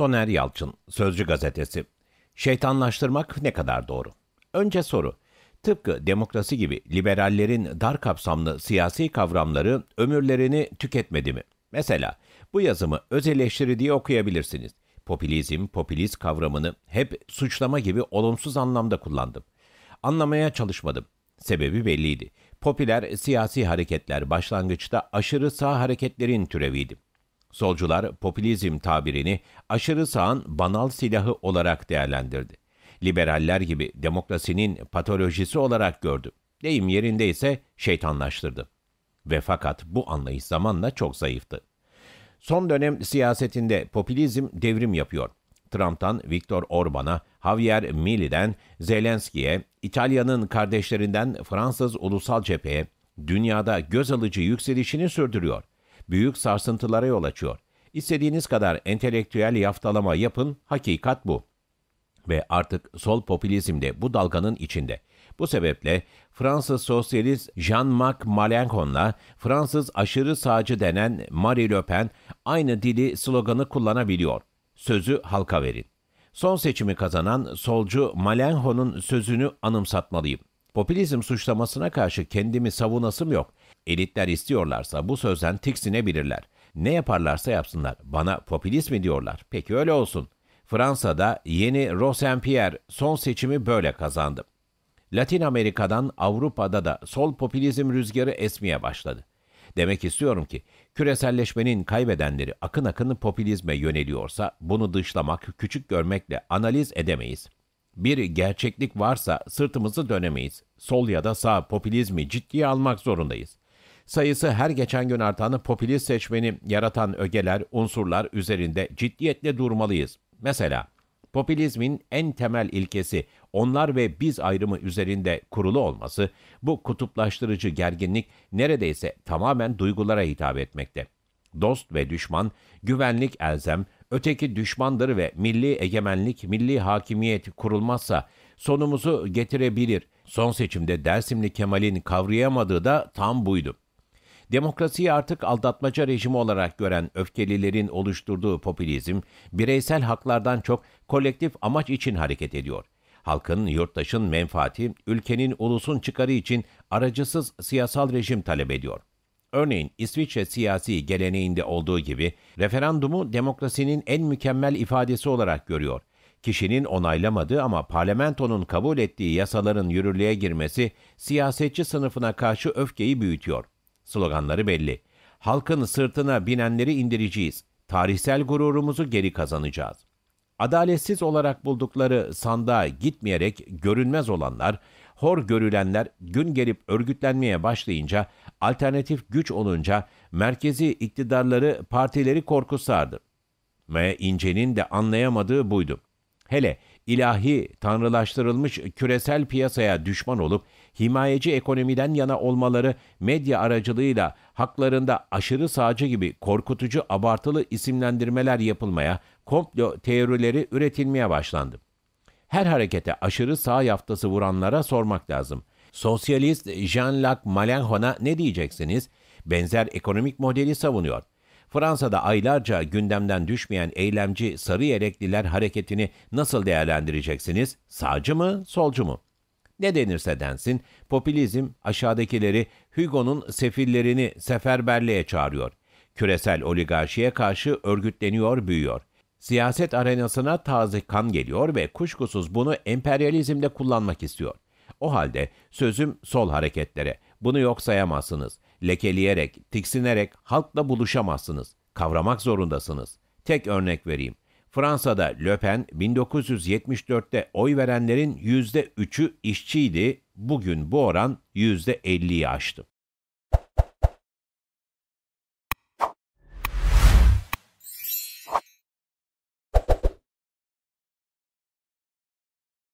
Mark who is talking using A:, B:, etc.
A: Soner Yalçın, Sözcü Gazetesi. Şeytanlaştırmak ne kadar doğru? Önce soru. Tıpkı demokrasi gibi liberallerin dar kapsamlı siyasi kavramları ömürlerini tüketmedi mi? Mesela bu yazımı öz eleştiri diye okuyabilirsiniz. Popülizm, popülist kavramını hep suçlama gibi olumsuz anlamda kullandım. Anlamaya çalışmadım. Sebebi belliydi. Popüler siyasi hareketler başlangıçta aşırı sağ hareketlerin türeviydi. Solcular popülizm tabirini aşırı sağın banal silahı olarak değerlendirdi. Liberaller gibi demokrasinin patolojisi olarak gördü. Deyim yerinde ise şeytanlaştırdı. Ve fakat bu anlayış zamanla çok zayıftı. Son dönem siyasetinde popülizm devrim yapıyor. Trump'tan Viktor Orban'a, Javier Mili'den Zelenski'ye, İtalya'nın kardeşlerinden Fransız Ulusal Cephe'ye, dünyada göz alıcı yükselişini sürdürüyor büyük sarsıntılara yol açıyor. İstediğiniz kadar entelektüel yaftalama yapın, hakikat bu. Ve artık sol popülizm de bu dalganın içinde. Bu sebeple Fransız sosyalist Jean-Marc Malencon'la Fransız aşırı sağcı denen Marie Le Pen aynı dili sloganı kullanabiliyor. Sözü halka verin. Son seçimi kazanan solcu Malencon'un sözünü anımsatmalıyım. Popülizm suçlamasına karşı kendimi savunasım yok. Elitler istiyorlarsa bu sözden tiksinebilirler. Ne yaparlarsa yapsınlar. Bana popülist mi diyorlar? Peki öyle olsun. Fransa'da yeni Rosenpierre son seçimi böyle kazandı. Latin Amerika'dan Avrupa'da da sol popülizm rüzgarı esmeye başladı. Demek istiyorum ki küreselleşmenin kaybedenleri akın akın popülizme yöneliyorsa bunu dışlamak, küçük görmekle analiz edemeyiz. Bir gerçeklik varsa sırtımızı dönemeyiz. Sol ya da sağ popülizmi ciddiye almak zorundayız. Sayısı her geçen gün artan popülist seçmeni yaratan ögeler, unsurlar üzerinde ciddiyetle durmalıyız. Mesela popülizmin en temel ilkesi onlar ve biz ayrımı üzerinde kurulu olması, bu kutuplaştırıcı gerginlik neredeyse tamamen duygulara hitap etmekte. Dost ve düşman, güvenlik elzem, öteki düşmandır ve milli egemenlik, milli hakimiyet kurulmazsa sonumuzu getirebilir. Son seçimde Dersimli Kemal'in kavrayamadığı da tam buydu. Demokrasiyi artık aldatmaca rejimi olarak gören öfkelilerin oluşturduğu popülizm, bireysel haklardan çok kolektif amaç için hareket ediyor. Halkın, yurttaşın menfaati, ülkenin, ulusun çıkarı için aracısız siyasal rejim talep ediyor. Örneğin İsviçre siyasi geleneğinde olduğu gibi referandumu demokrasinin en mükemmel ifadesi olarak görüyor. Kişinin onaylamadığı ama parlamentonun kabul ettiği yasaların yürürlüğe girmesi siyasetçi sınıfına karşı öfkeyi büyütüyor. Sloganları belli. Halkın sırtına binenleri indireceğiz. Tarihsel gururumuzu geri kazanacağız. Adaletsiz olarak buldukları sandığa gitmeyerek görünmez olanlar, hor görülenler gün gelip örgütlenmeye başlayınca, alternatif güç olunca merkezi iktidarları, partileri korku sardı. M. İnce'nin de anlayamadığı buydu. Hele ilahi, tanrılaştırılmış küresel piyasaya düşman olup himayeci ekonomiden yana olmaları medya aracılığıyla haklarında aşırı sağcı gibi korkutucu abartılı isimlendirmeler yapılmaya, komplo teorileri üretilmeye başlandı. Her harekete aşırı sağ yaftası vuranlara sormak lazım. Sosyalist Jean-Luc Malenhon'a ne diyeceksiniz? Benzer ekonomik modeli savunuyor. Fransa'da aylarca gündemden düşmeyen eylemci sarı yelekliler hareketini nasıl değerlendireceksiniz? Sağcı mı, solcu mu? Ne denirse densin, popülizm aşağıdakileri Hugo'nun sefillerini seferberliğe çağırıyor. Küresel oligarşiye karşı örgütleniyor, büyüyor. Siyaset arenasına taze kan geliyor ve kuşkusuz bunu emperyalizmde kullanmak istiyor. O halde sözüm sol hareketlere.'' Bunu yok sayamazsınız. Lekeleyerek, tiksinerek halkla buluşamazsınız. Kavramak zorundasınız. Tek örnek vereyim. Fransa'da Le Pen 1974'te oy verenlerin %3'ü işçiydi. Bugün bu oran %50'yi aştı.